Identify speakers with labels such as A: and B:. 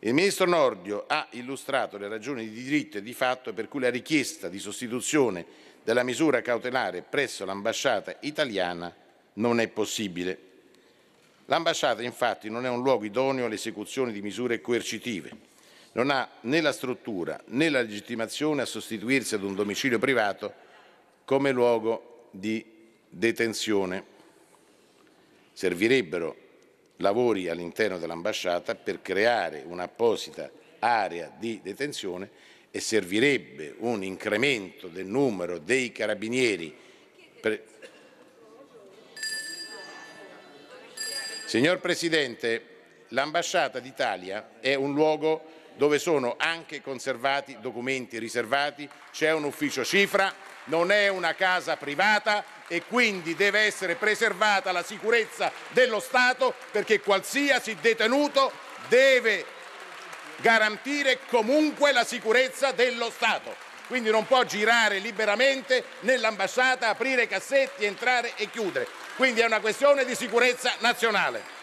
A: Il ministro Nordio ha illustrato le ragioni di diritto e di fatto per cui la richiesta di sostituzione della misura cautelare presso l'ambasciata italiana non è possibile. L'ambasciata infatti non è un luogo idoneo all'esecuzione di misure coercitive, non ha né la struttura né la legittimazione a sostituirsi ad un domicilio privato come luogo di detenzione. Servirebbero lavori all'interno dell'ambasciata per creare un'apposita area di detenzione e servirebbe un incremento del numero dei carabinieri. Pre... Signor Presidente, l'ambasciata d'Italia è un luogo dove sono anche conservati documenti riservati, c'è un ufficio cifra, non è una casa privata, e quindi deve essere preservata la sicurezza dello Stato perché qualsiasi detenuto deve garantire comunque la sicurezza dello Stato. Quindi non può girare liberamente nell'ambasciata, aprire cassetti, entrare e chiudere. Quindi è una questione di sicurezza nazionale.